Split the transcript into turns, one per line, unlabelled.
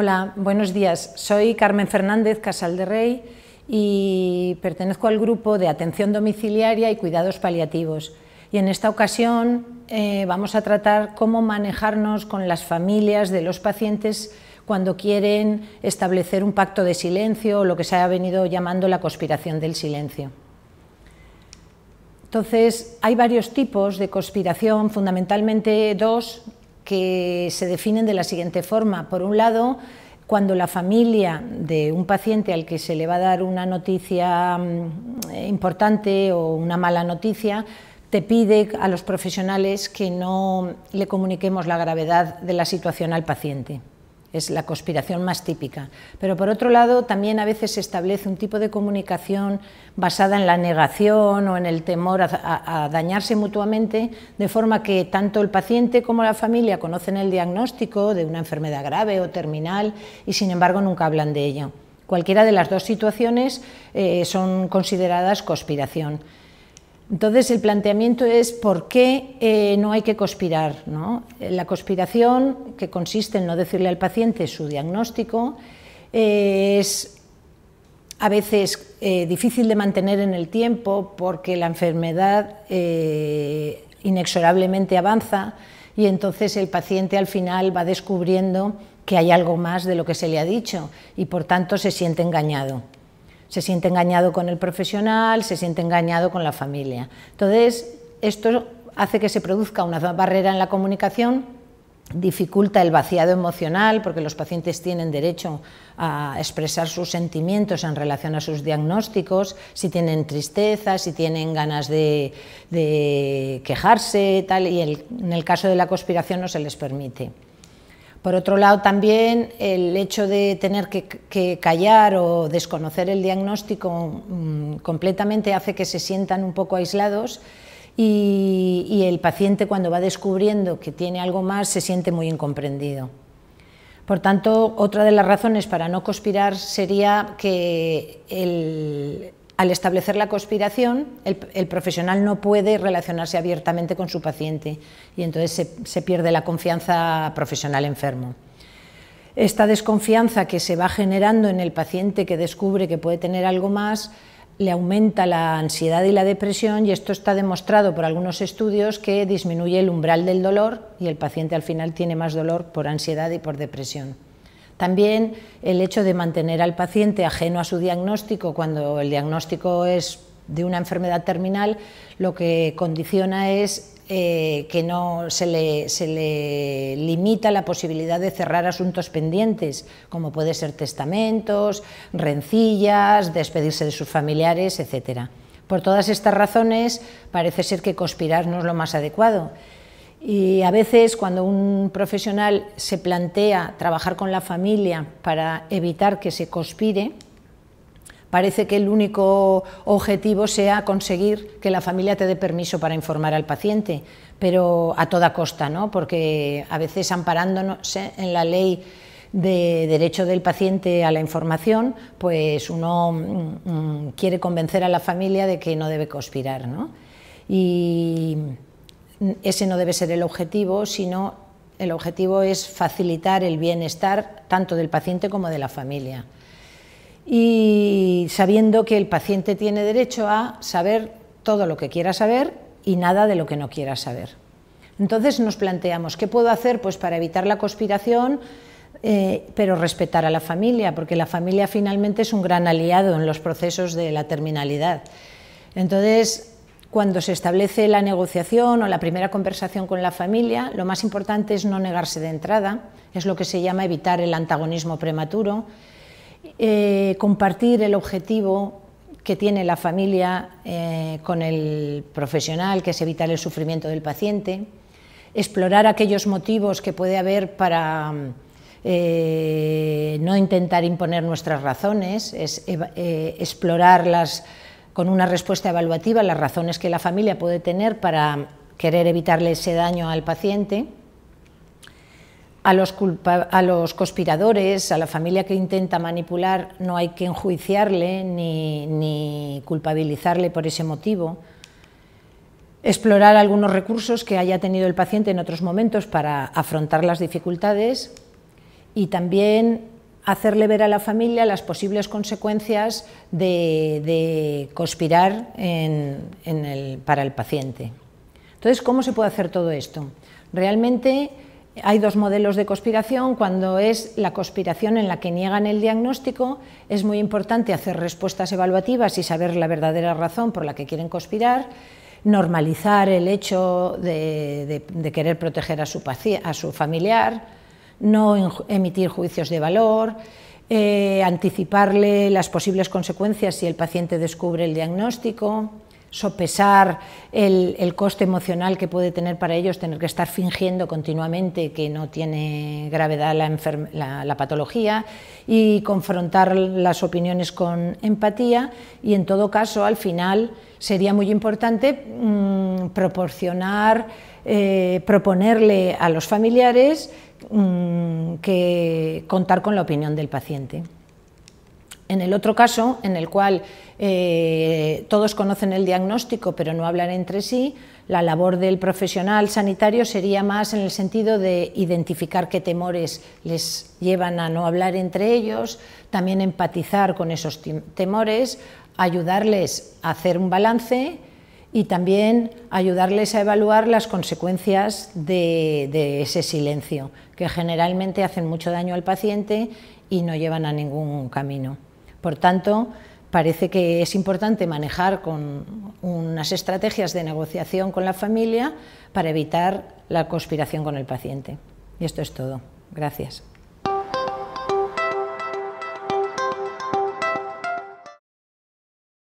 Hola, buenos días. Soy Carmen Fernández Casal de Rey y pertenezco al grupo de atención domiciliaria y cuidados paliativos. Y en esta ocasión eh, vamos a tratar cómo manejarnos con las familias de los pacientes cuando quieren establecer un pacto de silencio o lo que se ha venido llamando la conspiración del silencio. Entonces, hay varios tipos de conspiración, fundamentalmente dos, que se definen de la siguiente forma. Por un lado, cuando la familia de un paciente al que se le va a dar una noticia mm, eh, importante o una mala noticia, te pide a los profesionales que no le comuniquemos la gravedad de la situación al paciente es la conspiración más típica. Pero por otro lado, también a veces se establece un tipo de comunicación basada en la negación o en el temor a, dañarse mutuamente, de forma que tanto el paciente como la familia conocen el diagnóstico de una enfermedad grave o terminal y sin embargo nunca hablan de ello. Cualquiera de las dos situaciones eh, son consideradas conspiración. Entonces el planteamiento es por qué eh, no hay que conspirar. La conspiración, que consiste en no decirle al paciente su diagnóstico, eh, es a veces eh, difícil de mantener en el tiempo porque la enfermedad inexorablemente avanza y entonces el paciente al final va descubriendo que hay algo más de lo que se le ha dicho y por tanto se siente engañado se siente engañado con el profesional, se siente engañado con la familia. Entonces, esto hace que se produzca una barrera en la comunicación dificulta el vaciado emocional porque los pacientes tienen derecho a expresar sus sentimientos en relación a sus diagnósticos, si tienen tristeza, si tienen ganas de, quejarse, tal, y en el caso de la conspiración no se les permite. Por otro lado, también el hecho de tener que, callar o desconocer el diagnóstico mm, completamente hace que se sientan un poco aislados y, el paciente cuando va descubriendo que tiene algo más se siente muy incomprendido. Por tanto, otra de las razones para no conspirar sería que el, al establecer la conspiración, el, profesional no puede relacionarse abiertamente con su paciente y entonces se pierde la confianza profesional enfermo. Esta desconfianza que se va generando en el paciente que descubre que puede tener algo más, le aumenta la ansiedad y la depresión y esto está demostrado por algunos estudios que disminuye el umbral del dolor y el paciente al final tiene más dolor por ansiedad y por depresión. También el hecho de mantener al paciente ajeno a su diagnóstico cuando el diagnóstico es de una enfermedad terminal, lo que condiciona es eh, que no se le, se le, limita la posibilidad de cerrar asuntos pendientes, como puede ser testamentos, rencillas, despedirse de sus familiares, etc. Por todas estas razones, parece ser que conspirar no es lo más adecuado. Y a veces cuando un profesional se plantea trabajar con la familia para evitar que se conspire, parece que el único objetivo sea conseguir que la familia te dé permiso para informar al paciente, pero a toda costa, ¿no? porque a veces amparándonos en la ley de derecho del paciente a la información, pues uno mm, mm, quiere convencer a la familia de que no debe conspirar ese no debe ser el objetivo, sino el objetivo es facilitar el bienestar tanto del paciente como de la familia. Y sabiendo que el paciente tiene derecho a saber todo lo que quiera saber y nada de lo que no quiera saber. Entonces nos planteamos, ¿qué puedo hacer pues, para evitar la conspiración, eh, pero respetar a la familia? Porque la familia finalmente es un gran aliado en los procesos de la terminalidad. Entonces, cuando se establece la negociación o la primera conversación con la familia, lo más importante es no negarse de entrada, es lo que se llama evitar el antagonismo prematuro, eh, compartir el objetivo que tiene la familia eh, con el profesional, que es evitar el sufrimiento del paciente, explorar aquellos motivos que puede haber para eh, no intentar imponer nuestras razones, es, explorar las con una respuesta evaluativa las razones que la familia puede tener para querer evitarle ese daño al paciente, a los, a los conspiradores, a la familia que intenta manipular, no hay que enjuiciarle ni, ni culpabilizarle por ese motivo, explorar algunos recursos que haya tenido el paciente en otros momentos para afrontar las dificultades y también hacerle ver a la familia las posibles consecuencias de, conspirar para el paciente. Entonces, ¿cómo se puede hacer todo esto? Realmente hay dos modelos de conspiración. Cuando es la conspiración en la que niegan el diagnóstico, es muy importante hacer respuestas evaluativas y saber la verdadera razón por la que quieren conspirar normalizar el hecho de, querer proteger a su familiar, no emitir juicios de valor, eh, anticiparle las posibles consecuencias si el paciente descubre el diagnóstico, sopesar el, coste emocional que puede tener para ellos tener que estar fingiendo continuamente que no tiene gravedad la, patología y confrontar las opiniones con empatía y en todo caso al final sería muy importante mm, proporcionar eh, proponerle a los familiares mm, que contar con la opinión del paciente. En el otro caso, en el cual eh, todos conocen el diagnóstico pero no hablan entre sí, la labor del profesional sanitario sería más en el sentido de identificar qué temores les llevan a no hablar entre ellos, también empatizar con esos temores, ayudarles a hacer un balance y también ayudarles a evaluar las consecuencias de, ese silencio, que generalmente hacen mucho daño al paciente y no llevan a ningún camino. Por tanto, parece que es importante manejar con unas estrategias de negociación con la familia para evitar la conspiración con el paciente. Y esto es todo. Gracias.